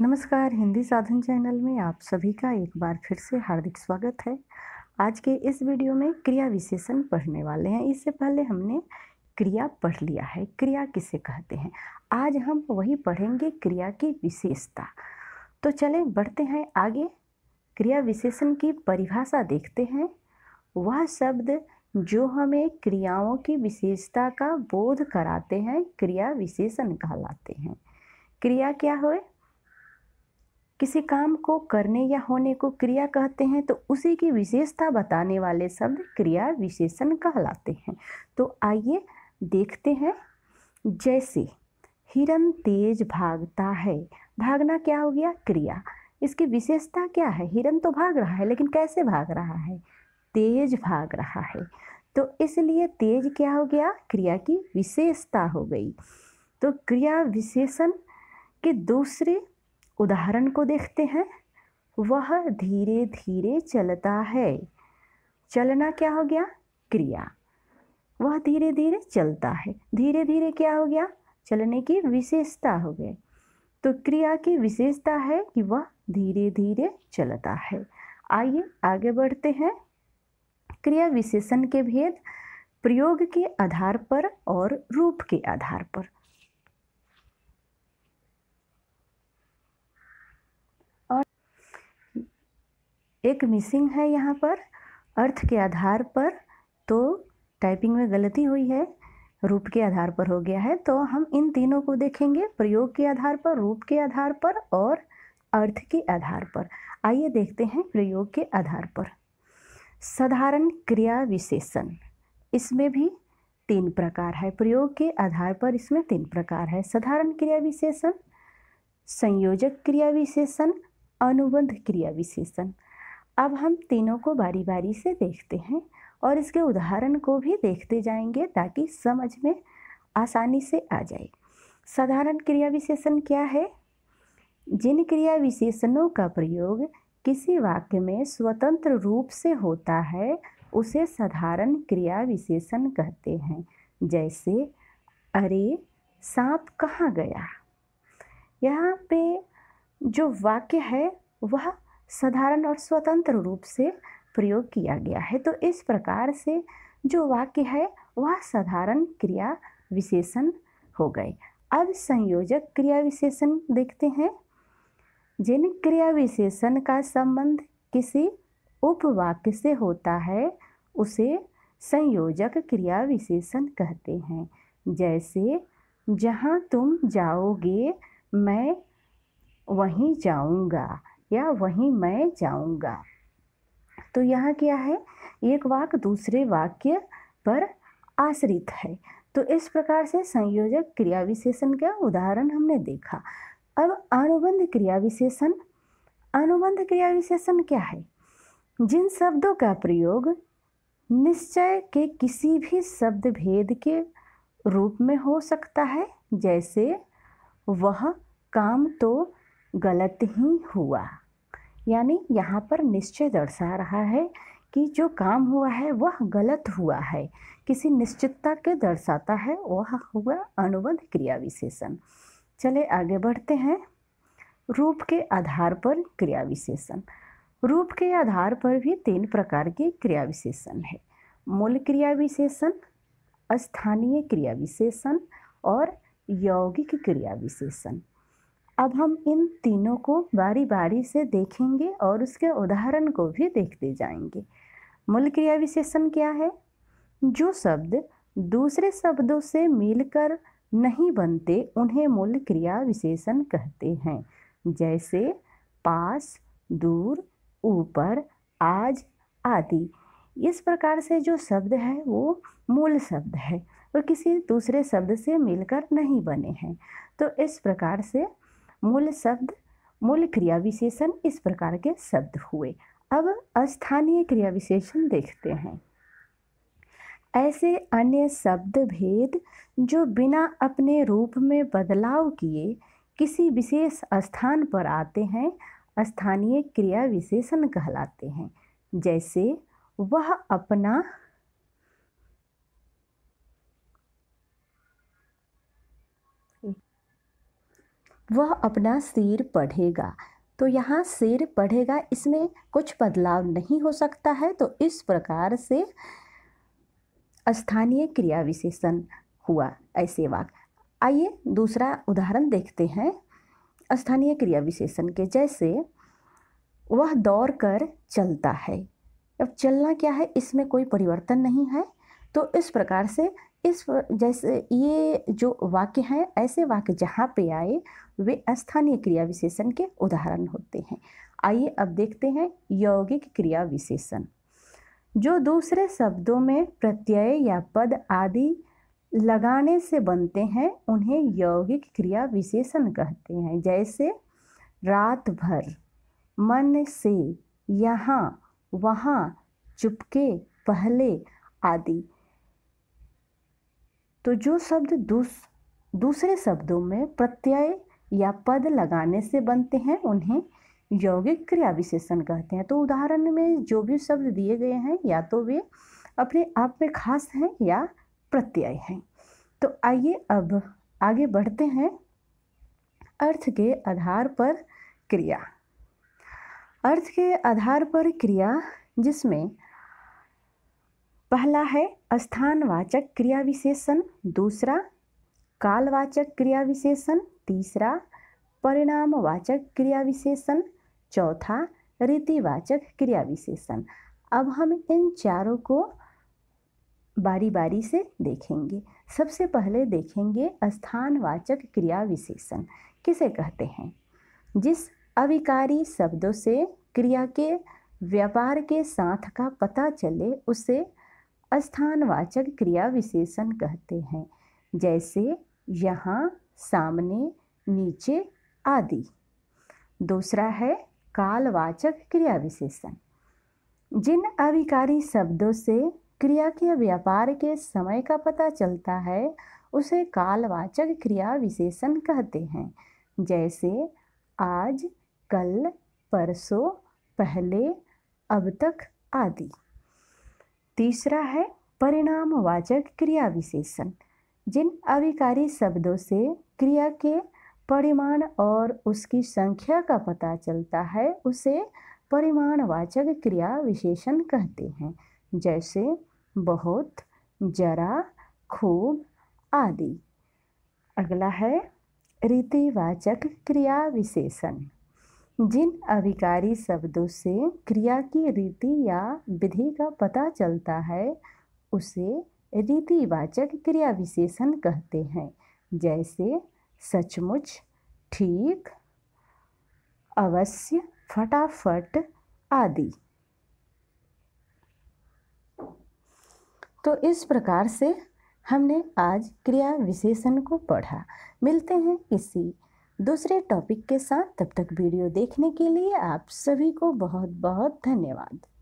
नमस्कार हिंदी साधन चैनल में आप सभी का एक बार फिर से हार्दिक स्वागत है आज के इस वीडियो में क्रिया विशेषण पढ़ने वाले हैं इससे पहले हमने क्रिया पढ़ लिया है क्रिया किसे कहते हैं आज हम वही पढ़ेंगे क्रिया की विशेषता तो चलें बढ़ते हैं आगे क्रिया विशेषण की परिभाषा देखते हैं वह शब्द जो हमें क्रियाओं की विशेषता का बोध कराते हैं क्रिया विशेषण कहलाते हैं क्रिया क्या हुए किसी काम को करने या होने को क्रिया कहते हैं तो उसी की विशेषता बताने वाले शब्द क्रिया विशेषण कहलाते हैं तो आइए देखते हैं जैसे हिरण तेज भागता है भागना क्या हो गया क्रिया इसकी विशेषता क्या है हिरन तो भाग रहा है लेकिन कैसे भाग रहा है तेज भाग रहा है तो इसलिए तेज क्या हो गया क्रिया की विशेषता हो गई तो क्रिया विशेषण के दूसरे उदाहरण को देखते हैं वह धीरे धीरे चलता है चलना क्या हो गया क्रिया वह धीरे धीरे चलता है धीरे धीरे क्या हो गया चलने की विशेषता हो गई तो क्रिया की विशेषता है कि वह धीरे धीरे चलता है आइए आगे बढ़ते हैं क्रिया विशेषण के भेद प्रयोग के आधार पर और रूप के आधार पर एक मिसिंग है यहाँ पर अर्थ के आधार पर तो टाइपिंग में गलती हुई है रूप के आधार पर हो गया है तो हम इन तीनों को देखेंगे प्रयोग के आधार पर रूप के आधार पर और अर्थ के आधार पर आइए देखते हैं प्रयोग के आधार पर साधारण क्रिया विशेषण इसमें भी तीन प्रकार है प्रयोग के आधार पर इसमें तीन प्रकार है साधारण क्रिया विशेषण संयोजक क्रिया विशेषण अनुबंध क्रिया विशेषण अब हम तीनों को बारी बारी से देखते हैं और इसके उदाहरण को भी देखते जाएंगे ताकि समझ में आसानी से आ जाए साधारण क्रिया विशेषण क्या है जिन क्रिया विशेषणों का प्रयोग किसी वाक्य में स्वतंत्र रूप से होता है उसे साधारण क्रिया विशेषण कहते हैं जैसे अरे सांप कहाँ गया यहाँ पे जो वाक्य है वह साधारण और स्वतंत्र रूप से प्रयोग किया गया है तो इस प्रकार से जो वाक्य है वह साधारण क्रिया विशेषण हो गए अब संयोजक क्रिया विशेषण देखते हैं जिन क्रिया विशेषण का संबंध किसी उपवाक्य से होता है उसे संयोजक क्रिया विशेषण कहते हैं जैसे जहाँ तुम जाओगे मैं वहीं जाऊँगा या वहीं मैं जाऊंगा तो यहाँ क्या है एक वाक्य दूसरे वाक्य पर आश्रित है तो इस प्रकार से संयोजक क्रिया विशेषण का उदाहरण हमने देखा अब अनुबंध क्रिया विशेषण अनुबंध क्रिया विशेषण क्या है जिन शब्दों का प्रयोग निश्चय के किसी भी शब्द भेद के रूप में हो सकता है जैसे वह काम तो गलत ही हुआ यानी यहाँ पर निश्चय दर्शा रहा है कि जो काम हुआ है वह गलत हुआ है किसी निश्चितता के दर्शाता है वह हुआ अनुबंध क्रिया विशेषण चले आगे बढ़ते हैं रूप के आधार पर क्रिया विशेषण रूप के आधार पर भी तीन प्रकार के क्रिया विशेषण है मूल क्रिया विशेषण स्थानीय क्रिया विशेषण और यौगिक क्रिया विशेषण अब हम इन तीनों को बारी बारी से देखेंगे और उसके उदाहरण को भी देखते जाएंगे मूल क्रिया विशेषण क्या है जो शब्द दूसरे शब्दों से मिलकर नहीं बनते उन्हें मूल क्रिया विशेषण कहते हैं जैसे पास दूर ऊपर आज आदि इस प्रकार से जो शब्द है वो मूल शब्द है वो किसी दूसरे शब्द से मिलकर नहीं बने हैं तो इस प्रकार से मूल शब्द मूल क्रिया विशेषण इस प्रकार के शब्द हुए अब स्थानीय क्रिया विशेषण देखते हैं ऐसे अन्य शब्द भेद जो बिना अपने रूप में बदलाव किए किसी विशेष स्थान पर आते हैं स्थानीय क्रिया विशेषण कहलाते हैं जैसे वह अपना वह अपना सिर पढ़ेगा तो यहाँ सिर पढ़ेगा इसमें कुछ बदलाव नहीं हो सकता है तो इस प्रकार से स्थानीय क्रिया विशेषण हुआ ऐसे वाक आइए दूसरा उदाहरण देखते हैं स्थानीय क्रिया विशेषण के जैसे वह दौड़ कर चलता है अब चलना क्या है इसमें कोई परिवर्तन नहीं है तो इस प्रकार से इस जैसे ये जो वाक्य हैं ऐसे वाक्य जहाँ पे आए वे स्थानीय क्रिया विशेषण के उदाहरण होते हैं आइए अब देखते हैं यौगिक क्रिया विशेषण जो दूसरे शब्दों में प्रत्यय या पद आदि लगाने से बनते हैं उन्हें यौगिक क्रिया विशेषण कहते हैं जैसे रात भर मन से यहाँ वहाँ चुपके पहले आदि तो जो शब्द दूस, दूसरे शब्दों में प्रत्यय या पद लगाने से बनते हैं उन्हें यौगिक क्रिया विशेषण कहते हैं तो उदाहरण में जो भी शब्द दिए गए हैं या तो वे अपने आप में खास हैं या प्रत्यय हैं तो आइए अब आगे बढ़ते हैं अर्थ के आधार पर क्रिया अर्थ के आधार पर क्रिया जिसमें पहला है स्थानवाचक क्रिया विशेषण दूसरा कालवाचक क्रिया विशेषण तीसरा परिणामवाचक क्रिया विशेषण चौथा रीतिवाचक क्रिया विशेषण अब हम इन चारों को बारी बारी से देखेंगे सबसे पहले देखेंगे स्थानवाचक क्रिया विशेषण किसे कहते हैं जिस अविकारी शब्दों से क्रिया के व्यापार के साथ का पता चले उसे स्थानवाचक क्रिया विशेषण कहते हैं जैसे यहाँ सामने नीचे आदि दूसरा है कालवाचक क्रिया विशेषण जिन अविकारी शब्दों से क्रिया के व्यापार के समय का पता चलता है उसे कालवाचक क्रिया विशेषण कहते हैं जैसे आज कल परसों पहले अब तक आदि तीसरा है परिणामवाचक क्रिया विशेषण जिन अविकारी शब्दों से क्रिया के परिमाण और उसकी संख्या का पता चलता है उसे परिमाणवाचक क्रिया विशेषण कहते हैं जैसे बहुत जरा खूब आदि अगला है रीतिवाचक क्रिया विशेषण जिन अविकारी शब्दों से क्रिया की रीति या विधि का पता चलता है उसे रीतिवाचक क्रिया विशेषण कहते हैं जैसे सचमुच ठीक अवश्य फटाफट आदि तो इस प्रकार से हमने आज क्रिया विशेषण को पढ़ा मिलते हैं किसी दूसरे टॉपिक के साथ तब तक वीडियो देखने के लिए आप सभी को बहुत बहुत धन्यवाद